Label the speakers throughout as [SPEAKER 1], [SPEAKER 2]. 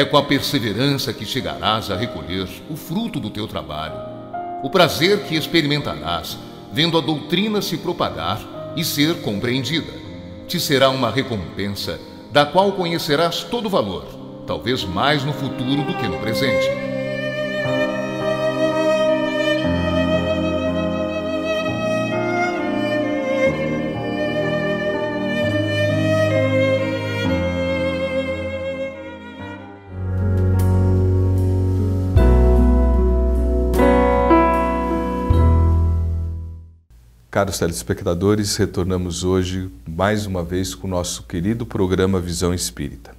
[SPEAKER 1] É com a perseverança que chegarás a recolher o fruto do teu trabalho, o prazer que experimentarás vendo a doutrina se propagar e ser compreendida. Te será uma recompensa da qual conhecerás todo o valor, talvez mais no futuro do que no presente. Caros telespectadores, retornamos hoje mais uma vez com o nosso querido programa Visão Espírita.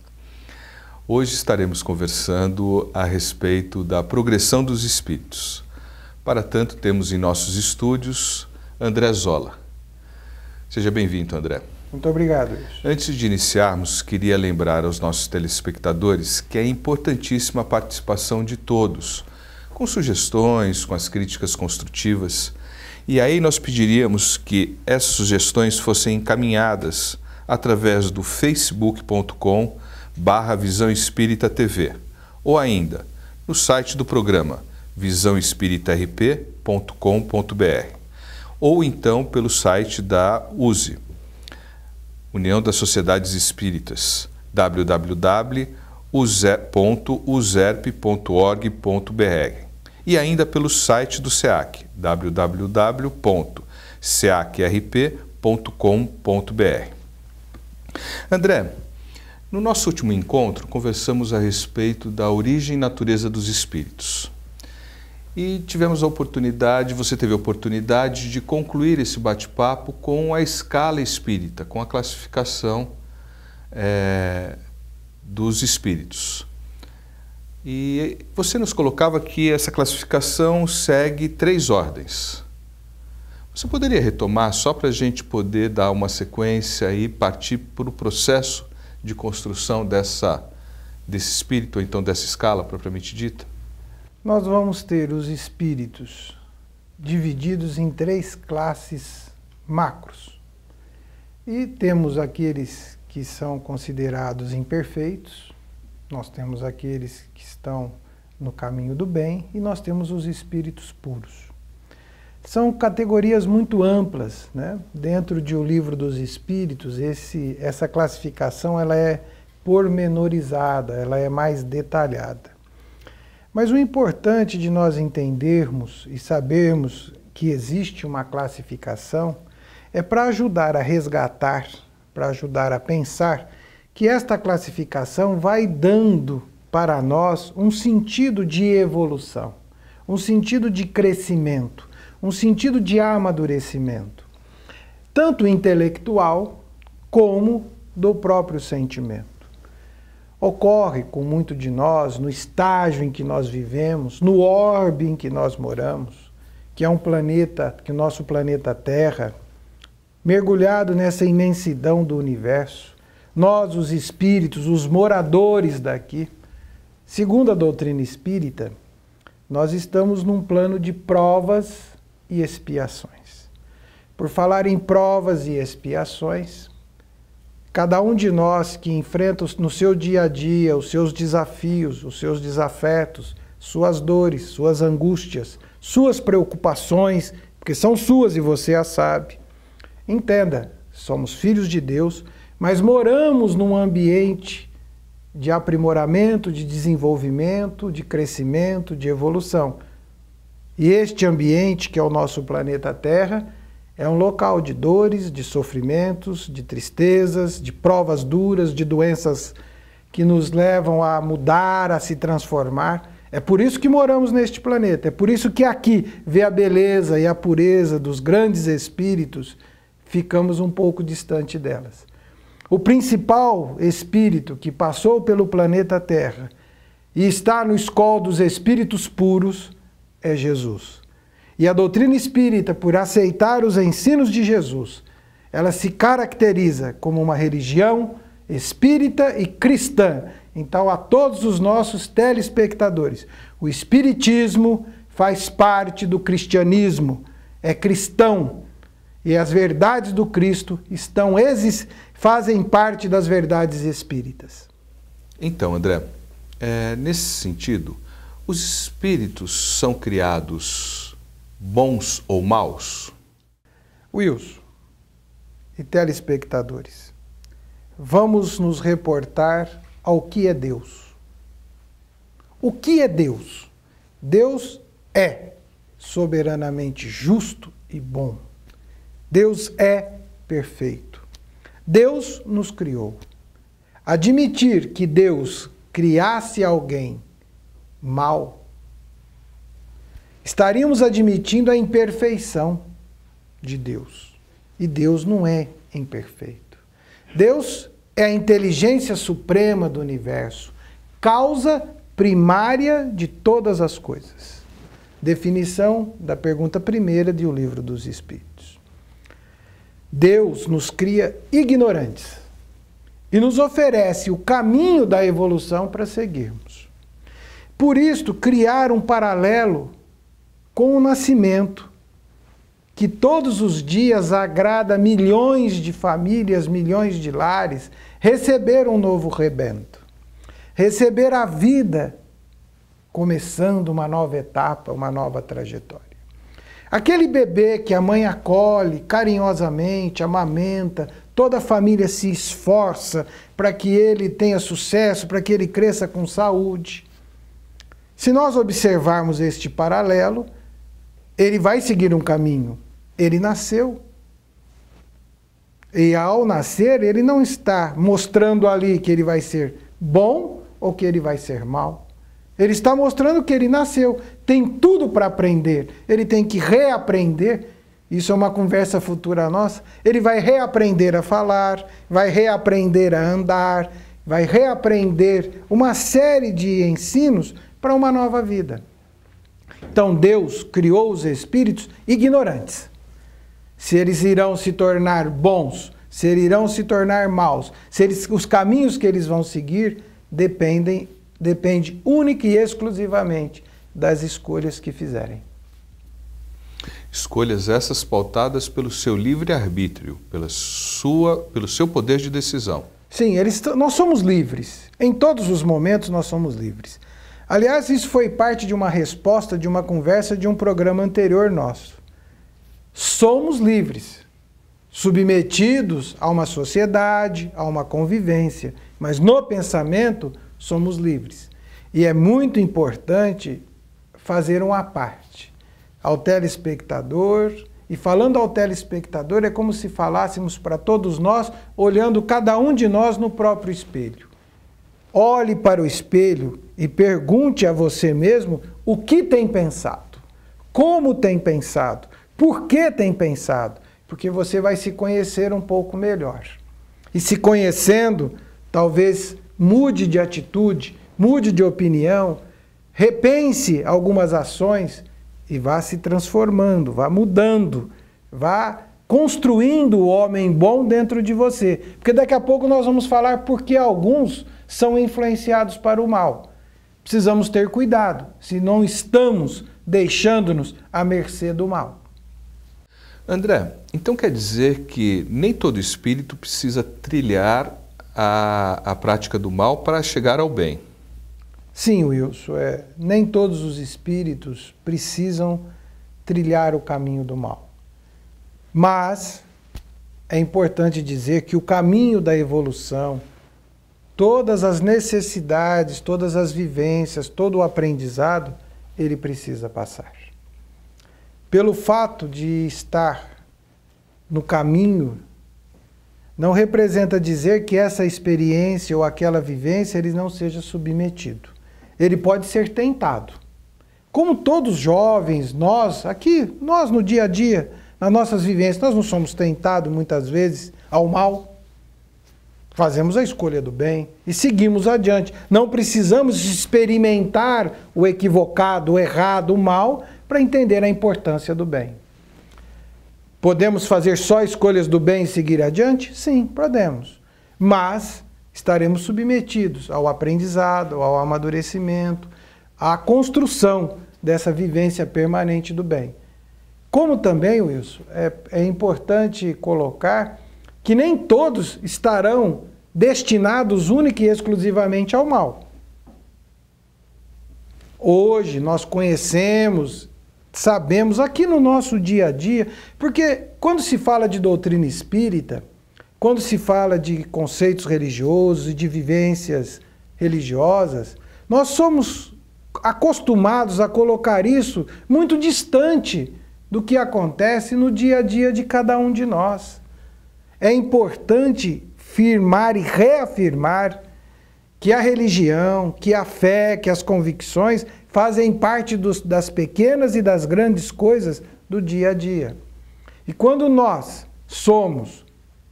[SPEAKER 1] Hoje estaremos conversando a respeito da progressão dos espíritos. Para tanto, temos em nossos estúdios André Zola. Seja bem-vindo, André. Muito obrigado. Antes de iniciarmos, queria lembrar aos nossos telespectadores que é importantíssima a participação de todos, com sugestões, com as críticas construtivas. E aí nós pediríamos que essas sugestões fossem encaminhadas através do facebook.com barra Visão Espírita TV ou ainda no site do programa visãoespiritarp.com.br ou então pelo site da USE, União das Sociedades Espíritas, www.userp.org.br e ainda pelo site do SEAC, www.seacrp.com.br. André, no nosso último encontro conversamos a respeito da origem e natureza dos espíritos. E tivemos a oportunidade, você teve a oportunidade de concluir esse bate-papo com a escala espírita, com a classificação é, dos espíritos. E você nos colocava que essa classificação segue três ordens. Você poderia retomar só para a gente poder dar uma sequência e partir para o processo de construção dessa, desse espírito, ou então dessa escala propriamente dita?
[SPEAKER 2] Nós vamos ter os espíritos divididos em três classes macros. E temos aqueles que são considerados imperfeitos, nós temos aqueles que estão no caminho do bem e nós temos os espíritos puros. São categorias muito amplas, né? Dentro de O Livro dos Espíritos, esse, essa classificação ela é pormenorizada, ela é mais detalhada. Mas o importante de nós entendermos e sabermos que existe uma classificação é para ajudar a resgatar, para ajudar a pensar que esta classificação vai dando para nós um sentido de evolução, um sentido de crescimento, um sentido de amadurecimento, tanto intelectual como do próprio sentimento. Ocorre com muito de nós no estágio em que nós vivemos, no orbe em que nós moramos, que é um planeta, que o nosso planeta Terra, mergulhado nessa imensidão do universo, nós, os espíritos, os moradores daqui, segundo a doutrina espírita, nós estamos num plano de provas e expiações. Por falar em provas e expiações, cada um de nós que enfrenta no seu dia a dia os seus desafios, os seus desafetos, suas dores, suas angústias, suas preocupações, porque são suas e você as sabe. Entenda, somos filhos de Deus mas moramos num ambiente de aprimoramento, de desenvolvimento, de crescimento, de evolução. E este ambiente, que é o nosso planeta Terra, é um local de dores, de sofrimentos, de tristezas, de provas duras, de doenças que nos levam a mudar, a se transformar. É por isso que moramos neste planeta, é por isso que aqui vê a beleza e a pureza dos grandes espíritos, ficamos um pouco distante delas. O principal espírito que passou pelo planeta Terra e está no escol dos espíritos puros é Jesus. E a doutrina espírita, por aceitar os ensinos de Jesus, ela se caracteriza como uma religião espírita e cristã. Então, a todos os nossos telespectadores, o espiritismo faz parte do cristianismo, é cristão e as verdades do Cristo estão fazem parte das verdades espíritas.
[SPEAKER 1] Então, André, é, nesse sentido, os espíritos são criados bons ou maus?
[SPEAKER 2] Wilson e telespectadores, vamos nos reportar ao que é Deus. O que é Deus? Deus é soberanamente justo e bom. Deus é perfeito. Deus nos criou. Admitir que Deus criasse alguém mal, estaríamos admitindo a imperfeição de Deus. E Deus não é imperfeito. Deus é a inteligência suprema do universo, causa primária de todas as coisas. Definição da pergunta primeira de O Livro dos Espíritos. Deus nos cria ignorantes e nos oferece o caminho da evolução para seguirmos. Por isto, criar um paralelo com o nascimento, que todos os dias agrada milhões de famílias, milhões de lares, receber um novo rebento, receber a vida começando uma nova etapa, uma nova trajetória. Aquele bebê que a mãe acolhe carinhosamente, amamenta, toda a família se esforça para que ele tenha sucesso, para que ele cresça com saúde. Se nós observarmos este paralelo, ele vai seguir um caminho. Ele nasceu. E ao nascer, ele não está mostrando ali que ele vai ser bom ou que ele vai ser mal. Ele está mostrando que ele nasceu, tem tudo para aprender, ele tem que reaprender. Isso é uma conversa futura nossa. Ele vai reaprender a falar, vai reaprender a andar, vai reaprender uma série de ensinos para uma nova vida. Então Deus criou os espíritos ignorantes. Se eles irão se tornar bons, se eles irão se tornar maus, se eles, os caminhos que eles vão seguir dependem depende única e exclusivamente das escolhas que fizerem.
[SPEAKER 1] Escolhas essas pautadas pelo seu livre arbítrio, pela sua, pelo seu poder de decisão.
[SPEAKER 2] Sim, eles, nós somos livres. Em todos os momentos nós somos livres. Aliás, isso foi parte de uma resposta de uma conversa de um programa anterior nosso. Somos livres, submetidos a uma sociedade, a uma convivência, mas no pensamento somos livres. E é muito importante fazer uma parte ao telespectador. E falando ao telespectador, é como se falássemos para todos nós, olhando cada um de nós no próprio espelho. Olhe para o espelho e pergunte a você mesmo o que tem pensado, como tem pensado, por que tem pensado, porque você vai se conhecer um pouco melhor. E se conhecendo, talvez mude de atitude, mude de opinião, repense algumas ações e vá se transformando, vá mudando, vá construindo o homem bom dentro de você. Porque daqui a pouco nós vamos falar porque alguns são influenciados para o mal. Precisamos ter cuidado, se não estamos deixando-nos à mercê do mal.
[SPEAKER 1] André, então quer dizer que nem todo espírito precisa trilhar a, a prática do mal para chegar ao bem.
[SPEAKER 2] Sim, Wilson. É, nem todos os espíritos precisam trilhar o caminho do mal. Mas é importante dizer que o caminho da evolução, todas as necessidades, todas as vivências, todo o aprendizado, ele precisa passar. Pelo fato de estar no caminho não representa dizer que essa experiência ou aquela vivência ele não seja submetido. Ele pode ser tentado. Como todos jovens, nós aqui, nós no dia a dia, nas nossas vivências, nós não somos tentados muitas vezes ao mal. Fazemos a escolha do bem e seguimos adiante. Não precisamos experimentar o equivocado, o errado, o mal para entender a importância do bem. Podemos fazer só escolhas do bem e seguir adiante? Sim, podemos. Mas estaremos submetidos ao aprendizado, ao amadurecimento, à construção dessa vivência permanente do bem. Como também, Wilson, é, é importante colocar que nem todos estarão destinados única e exclusivamente ao mal. Hoje nós conhecemos sabemos aqui no nosso dia a dia, porque quando se fala de doutrina espírita, quando se fala de conceitos religiosos e de vivências religiosas, nós somos acostumados a colocar isso muito distante do que acontece no dia a dia de cada um de nós. É importante firmar e reafirmar que a religião, que a fé, que as convicções fazem parte dos, das pequenas e das grandes coisas do dia a dia. E quando nós somos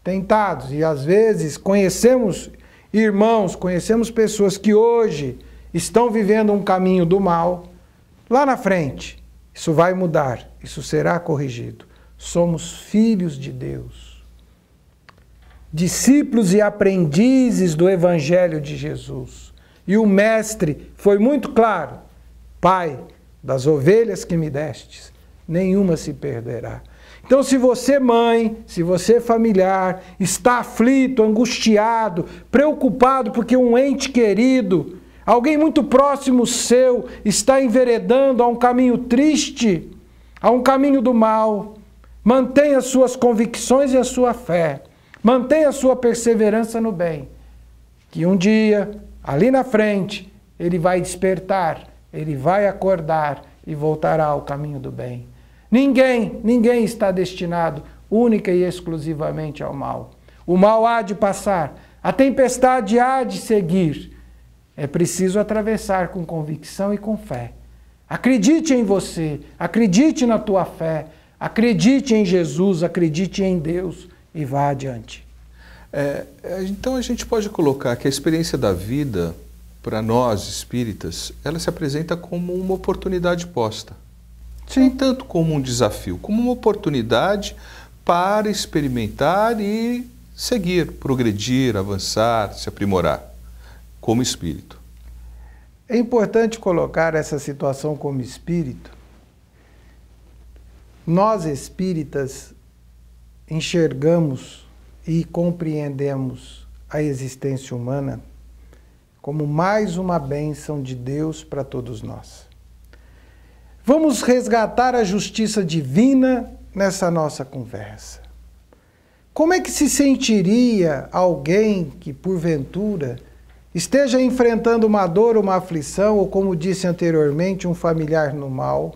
[SPEAKER 2] tentados e às vezes conhecemos irmãos, conhecemos pessoas que hoje estão vivendo um caminho do mal, lá na frente, isso vai mudar, isso será corrigido. Somos filhos de Deus, discípulos e aprendizes do Evangelho de Jesus. E o Mestre foi muito claro: Pai, das ovelhas que me destes, nenhuma se perderá. Então, se você, mãe, se você, familiar, está aflito, angustiado, preocupado porque um ente querido, alguém muito próximo seu, está enveredando a um caminho triste, a um caminho do mal, mantenha suas convicções e a sua fé, mantenha sua perseverança no bem, que um dia, ali na frente, ele vai despertar ele vai acordar e voltará ao caminho do bem. Ninguém, ninguém está destinado única e exclusivamente ao mal. O mal há de passar, a tempestade há de seguir. É preciso atravessar com convicção e com fé. Acredite em você, acredite na tua fé, acredite em Jesus, acredite em Deus e vá adiante.
[SPEAKER 1] É, é então a gente pode colocar que a experiência da vida para nós espíritas, ela se apresenta como uma oportunidade posta. sem Nem tá. tanto como um desafio, como uma oportunidade para experimentar e seguir, progredir, avançar, se aprimorar como espírito.
[SPEAKER 2] É importante colocar essa situação como espírito. Nós espíritas enxergamos e compreendemos a existência humana como mais uma bênção de Deus para todos nós. Vamos resgatar a justiça divina nessa nossa conversa. Como é que se sentiria alguém que, porventura, esteja enfrentando uma dor, uma aflição, ou, como disse anteriormente, um familiar no mal?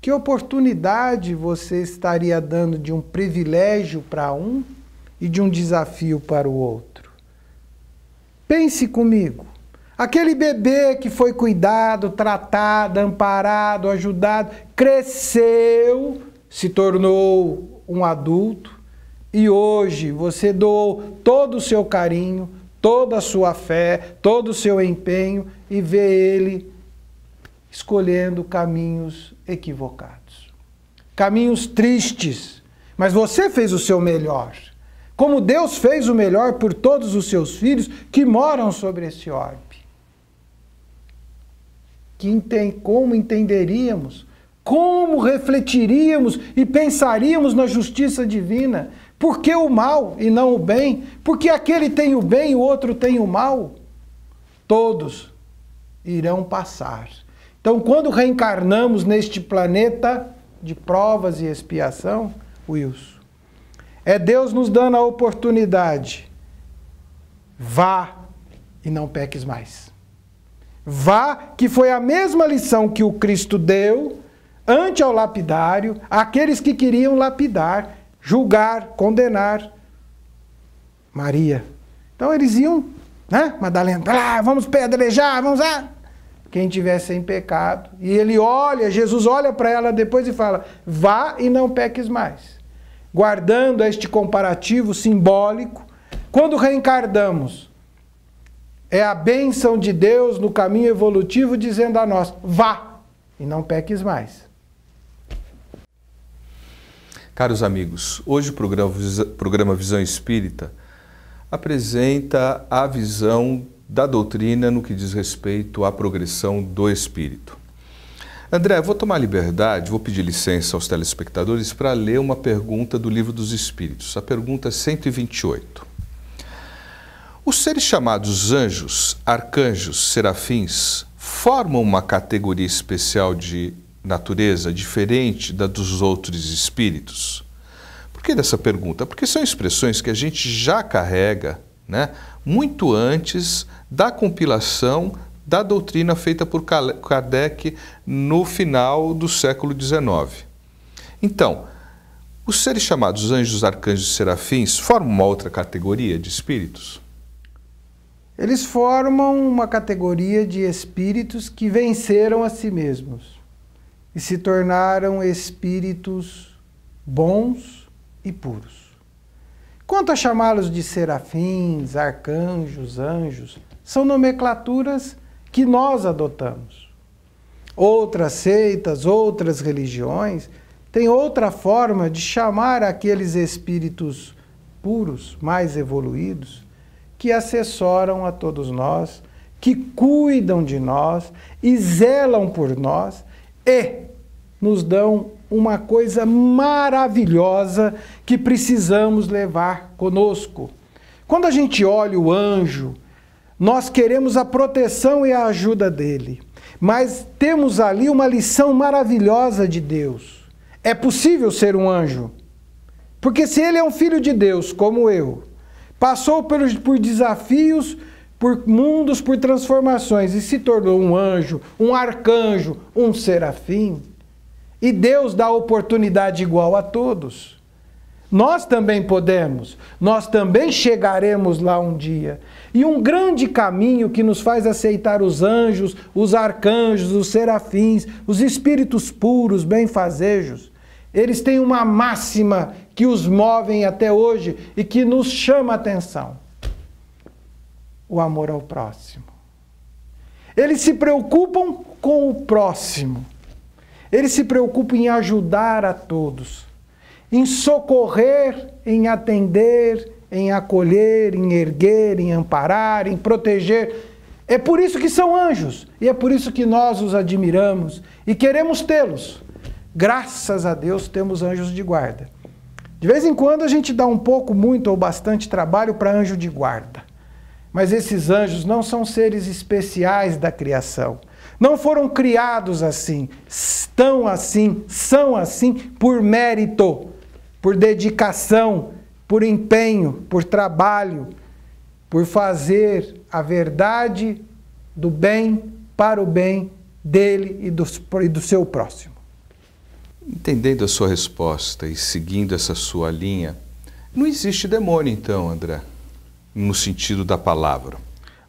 [SPEAKER 2] Que oportunidade você estaria dando de um privilégio para um e de um desafio para o outro? Pense comigo. Aquele bebê que foi cuidado, tratado, amparado, ajudado, cresceu, se tornou um adulto e hoje você doou todo o seu carinho, toda a sua fé, todo o seu empenho e vê ele escolhendo caminhos equivocados, caminhos tristes, mas você fez o seu melhor. Como Deus fez o melhor por todos os seus filhos que moram sobre esse orbe. tem, como entenderíamos, como refletiríamos e pensaríamos na justiça divina? Por que o mal e não o bem? Porque aquele tem o bem e o outro tem o mal? Todos irão passar. Então, quando reencarnamos neste planeta de provas e expiação, Wilson, é Deus nos dando a oportunidade. Vá e não peques mais. Vá, que foi a mesma lição que o Cristo deu ante ao lapidário, aqueles que queriam lapidar, julgar, condenar Maria. Então eles iam, né? Madalena, ah, vamos pedrejar, vamos lá. Quem tiver sem pecado. E ele olha, Jesus olha para ela depois e fala: vá e não peques mais guardando este comparativo simbólico, quando reencarnamos, é a bênção de Deus no caminho evolutivo dizendo a nós: vá e não peques mais.
[SPEAKER 1] Caros amigos, hoje o programa, programa Visão Espírita apresenta a visão da doutrina no que diz respeito à progressão do espírito. André, vou tomar liberdade, vou pedir licença aos telespectadores para ler uma pergunta do Livro dos Espíritos, a pergunta 128. É Os seres chamados anjos, arcanjos, serafins formam uma categoria especial de natureza diferente da dos outros espíritos? Por que dessa pergunta? Porque são expressões que a gente já carrega né, muito antes da compilação da doutrina feita por Kardec no final do século XIX. Então, os seres chamados anjos, arcanjos e serafins formam uma outra categoria de espíritos?
[SPEAKER 2] Eles formam uma categoria de espíritos que venceram a si mesmos e se tornaram espíritos bons e puros. Quanto a chamá-los de serafins, arcanjos, anjos, são nomenclaturas que nós adotamos. Outras seitas, outras religiões têm outra forma de chamar aqueles espíritos puros, mais evoluídos, que assessoram a todos nós, que cuidam de nós e zelam por nós e nos dão uma coisa maravilhosa que precisamos levar conosco. Quando a gente olha o anjo nós queremos a proteção e a ajuda dele. Mas temos ali uma lição maravilhosa de Deus. É possível ser um anjo. Porque se ele é um filho de Deus, como eu, passou por, desafios, por mundos, por transformações e se tornou um anjo, um arcanjo, um serafim, e Deus dá oportunidade igual a todos. Nós também podemos, nós também chegaremos lá um dia. E um grande caminho que nos faz aceitar os anjos, os arcanjos, os serafins, os espíritos puros, benfazejos. Eles têm uma máxima que os movem até hoje e que nos chama a atenção: o amor ao próximo. Eles se preocupam com o próximo. Eles se preocupam em ajudar a todos em socorrer, em atender, em acolher, em erguer, em amparar, em proteger. É por isso que são anjos e é por isso que nós os admiramos e queremos tê-los. Graças a Deus temos anjos de guarda. De vez em quando a gente dá um pouco, muito ou bastante trabalho para anjo de guarda. Mas esses anjos não são seres especiais da criação. Não foram criados assim, estão assim, são assim por mérito por dedicação, por empenho, por trabalho, por fazer a verdade do bem para o bem
[SPEAKER 1] dele e do, e do seu próximo. Entendendo a sua resposta e seguindo essa sua linha, não existe demônio, então, André, no sentido da palavra.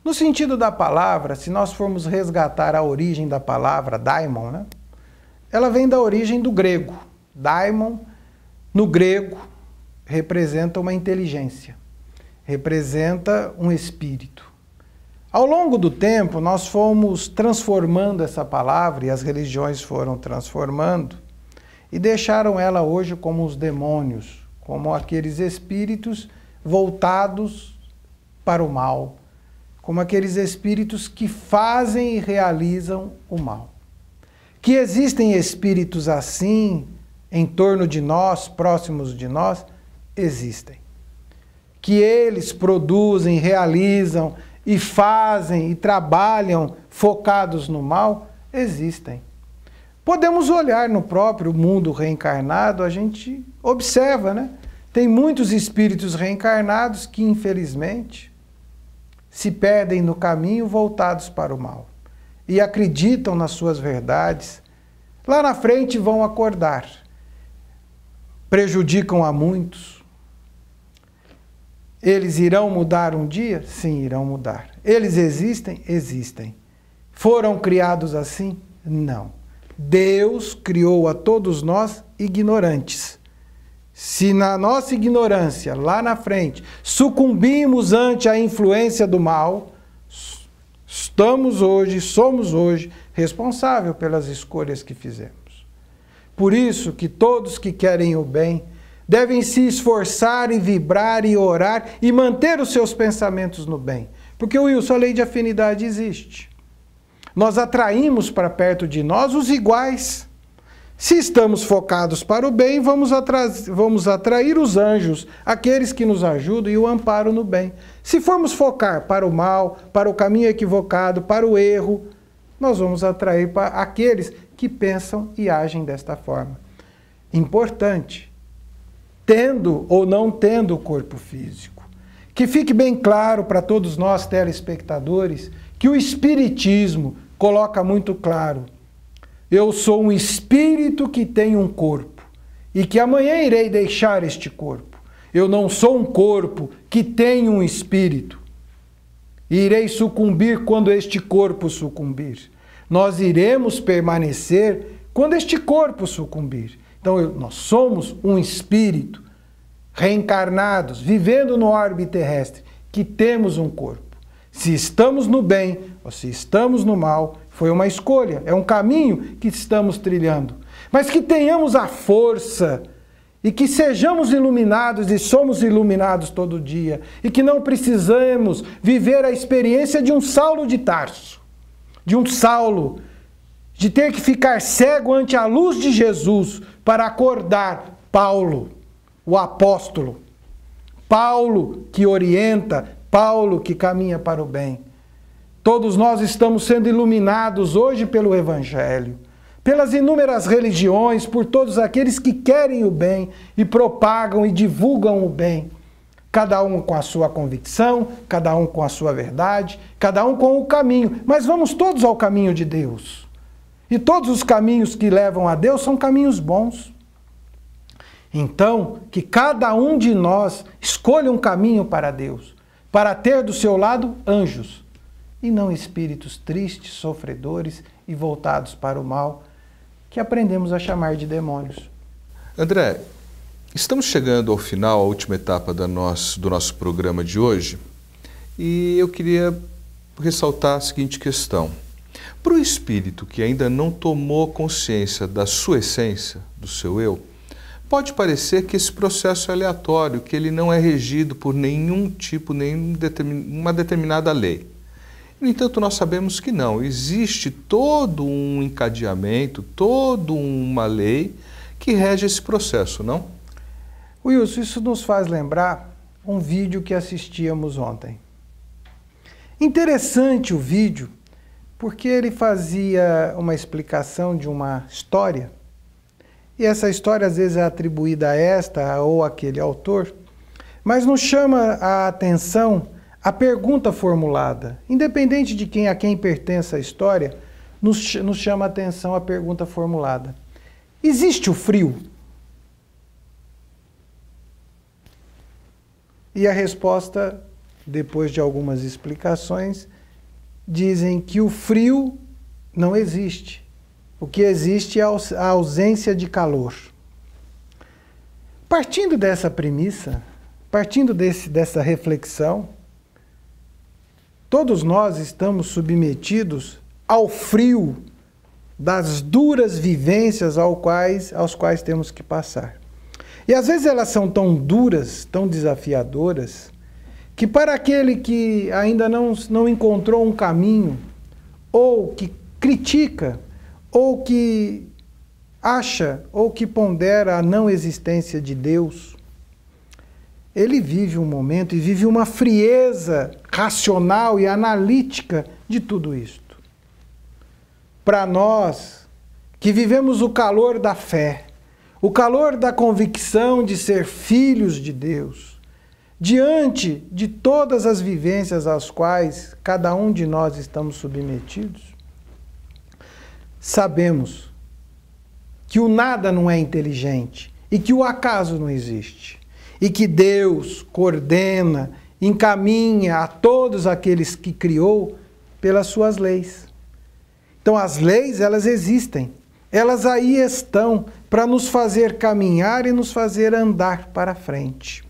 [SPEAKER 2] No sentido da palavra, se nós formos resgatar a origem da palavra daimon, né? ela vem da origem do grego. Daimon no grego, representa uma inteligência, representa um espírito. Ao longo do tempo, nós fomos transformando essa palavra e as religiões foram transformando e deixaram ela hoje como os demônios, como aqueles espíritos voltados para o mal, como aqueles espíritos que fazem e realizam o mal. Que existem espíritos assim em torno de nós, próximos de nós, existem. Que eles produzem, realizam e fazem e trabalham focados no mal, existem. Podemos olhar no próprio mundo reencarnado, a gente observa, né? Tem muitos espíritos reencarnados que, infelizmente, se perdem no caminho voltados para o mal e acreditam nas suas verdades. Lá na frente vão acordar prejudicam a muitos. Eles irão mudar um dia? Sim, irão mudar. Eles existem? Existem. Foram criados assim? Não. Deus criou a todos nós ignorantes. Se na nossa ignorância, lá na frente, sucumbimos ante a influência do mal, estamos hoje, somos hoje responsável pelas escolhas que fizemos. Por isso que todos que querem o bem devem se esforçar e vibrar e orar e manter os seus pensamentos no bem. Porque, Wilson, a lei de afinidade existe. Nós atraímos para perto de nós os iguais. Se estamos focados para o bem, vamos, atra vamos atrair os anjos, aqueles que nos ajudam e o amparo no bem. Se formos focar para o mal, para o caminho equivocado, para o erro, nós vamos atrair para aqueles que pensam e agem desta forma. Importante, tendo ou não tendo o corpo físico. Que fique bem claro para todos nós telespectadores que o Espiritismo coloca muito claro: eu sou um espírito que tem um corpo e que amanhã irei deixar este corpo. Eu não sou um corpo que tem um espírito. E irei sucumbir quando este corpo sucumbir nós iremos permanecer quando este corpo sucumbir. Então, eu, nós somos um espírito reencarnados, vivendo no orbe terrestre, que temos um corpo. Se estamos no bem ou se estamos no mal, foi uma escolha, é um caminho que estamos trilhando. Mas que tenhamos a força e que sejamos iluminados e somos iluminados todo dia e que não precisamos viver a experiência de um Saulo de Tarso de um Saulo, de ter que ficar cego ante a luz de Jesus para acordar Paulo, o apóstolo. Paulo que orienta, Paulo que caminha para o bem. Todos nós estamos sendo iluminados hoje pelo Evangelho, pelas inúmeras religiões, por todos aqueles que querem o bem e propagam e divulgam o bem cada um com a sua convicção, cada um com a sua verdade, cada um com o caminho. Mas vamos todos ao caminho de Deus. E todos os caminhos que levam a Deus são caminhos bons. Então, que cada um de nós escolha um caminho para Deus, para ter do seu lado anjos, e não espíritos tristes, sofredores e voltados para o mal, que aprendemos a chamar de demônios.
[SPEAKER 1] André, Estamos chegando ao final, à última etapa do nosso, do nosso programa de hoje, e eu queria ressaltar a seguinte questão. Para o espírito que ainda não tomou consciência da sua essência, do seu eu, pode parecer que esse processo é aleatório, que ele não é regido por nenhum tipo, nenhuma determinada lei. No entanto, nós sabemos que não. Existe todo um encadeamento, toda uma lei que rege esse processo, não?
[SPEAKER 2] Wilson, isso nos faz lembrar um vídeo que assistíamos ontem. Interessante o vídeo, porque ele fazia uma explicação de uma história, e essa história às vezes é atribuída a esta ou aquele autor, mas nos chama a atenção a pergunta formulada. Independente de quem a quem pertence a história, nos, nos chama a atenção a pergunta formulada. Existe o frio? E a resposta, depois de algumas explicações, dizem que o frio não existe. O que existe é a ausência de calor. Partindo dessa premissa, partindo desse, dessa reflexão, todos nós estamos submetidos ao frio das duras vivências ao quais, aos quais temos que passar. E às vezes elas são tão duras, tão desafiadoras, que para aquele que ainda não, não encontrou um caminho, ou que critica, ou que acha, ou que pondera a não existência de Deus, ele vive um momento e vive uma frieza racional e analítica de tudo isto. Para nós que vivemos o calor da fé, o calor da convicção de ser filhos de Deus, diante de todas as vivências às quais cada um de nós estamos submetidos, sabemos que o nada não é inteligente e que o acaso não existe, e que Deus coordena, encaminha a todos aqueles que criou pelas suas leis. Então as leis, elas existem elas aí estão para nos fazer caminhar e nos fazer andar para frente.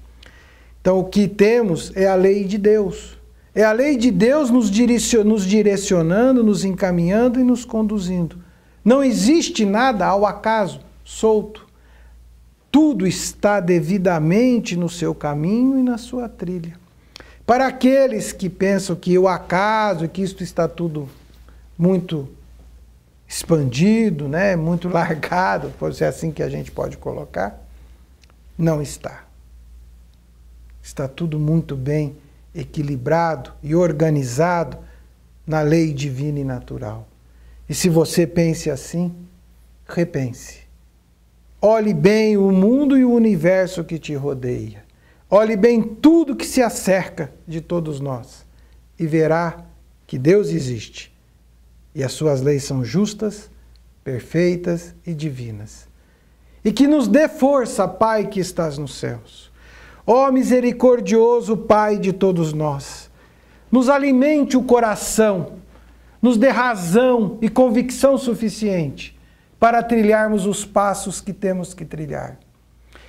[SPEAKER 2] Então, o que temos é a lei de Deus. É a lei de Deus nos, direcionando, nos encaminhando e nos conduzindo. Não existe nada ao acaso, solto. Tudo está devidamente no seu caminho e na sua trilha. Para aqueles que pensam que o acaso, que isto está tudo muito expandido, né, muito largado, pode ser assim que a gente pode colocar, não está. Está tudo muito bem equilibrado e organizado na lei divina e natural. E se você pense assim, repense. Olhe bem o mundo e o universo que te rodeia. Olhe bem tudo que se acerca de todos nós e verá que Deus existe e as suas leis são justas, perfeitas e divinas. E que nos dê força, Pai que estás nos céus. Ó misericordioso Pai de todos nós, nos alimente o coração, nos dê razão e convicção suficiente para trilharmos os passos que temos que trilhar.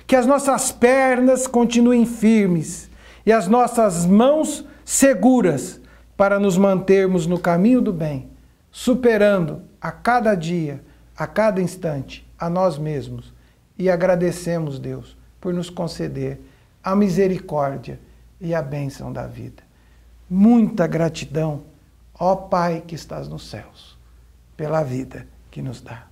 [SPEAKER 2] Que as nossas pernas continuem firmes e as nossas mãos seguras para nos mantermos no caminho do bem superando a cada dia, a cada instante, a nós mesmos. E agradecemos, Deus, por nos conceder a misericórdia e a bênção da vida. Muita gratidão, ó Pai que estás nos céus, pela vida que nos dá.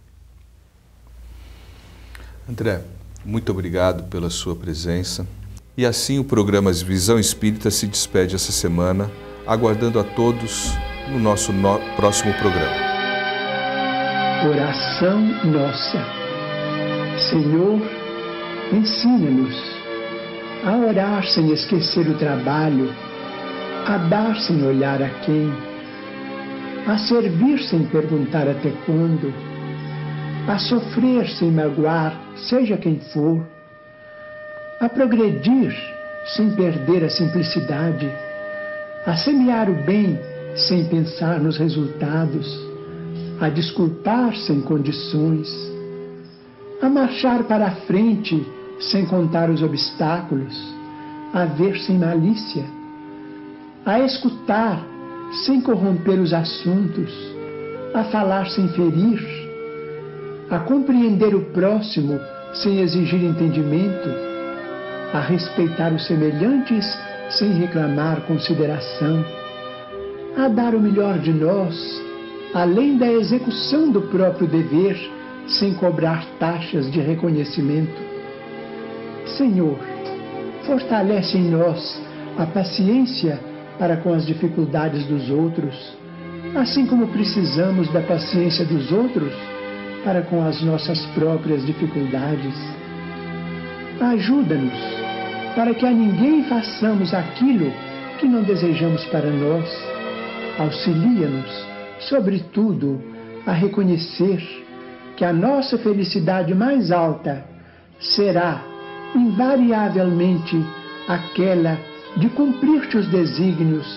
[SPEAKER 1] André, muito obrigado pela sua presença. E assim o programa Visão Espírita se despede essa semana, aguardando a todos no nosso no próximo programa.
[SPEAKER 3] Oração nossa. Senhor, ensina-nos a orar sem esquecer o trabalho, a dar sem olhar a quem, a servir sem perguntar até quando, a sofrer sem magoar, seja quem for, a progredir sem perder a simplicidade, a semear o bem sem pensar nos resultados, a desculpar sem -se condições, a marchar para a frente sem contar os obstáculos, a ver sem malícia, a escutar sem corromper os assuntos, a falar sem ferir, a compreender o próximo sem exigir entendimento, a respeitar os semelhantes sem reclamar consideração a dar o melhor de nós, além da execução do próprio dever, sem cobrar taxas de reconhecimento. Senhor, fortalece em nós a paciência para com as dificuldades dos outros, assim como precisamos da paciência dos outros para com as nossas próprias dificuldades. Ajuda-nos para que a ninguém façamos aquilo que não desejamos para nós Auxilia-nos, sobretudo, a reconhecer que a nossa felicidade mais alta será, invariavelmente, aquela de cumprir teus desígnios,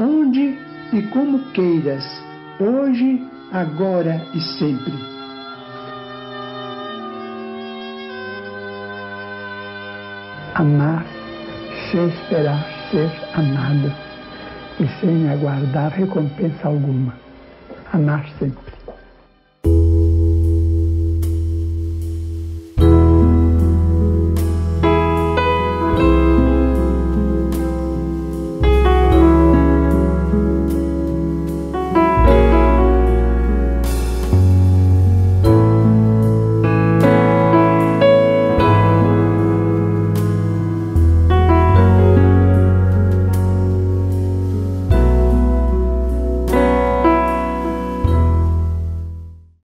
[SPEAKER 3] onde e como queiras, hoje, agora e sempre. amar, se esperar ser amado e sem aguardar recompensa alguma. Amar sempre.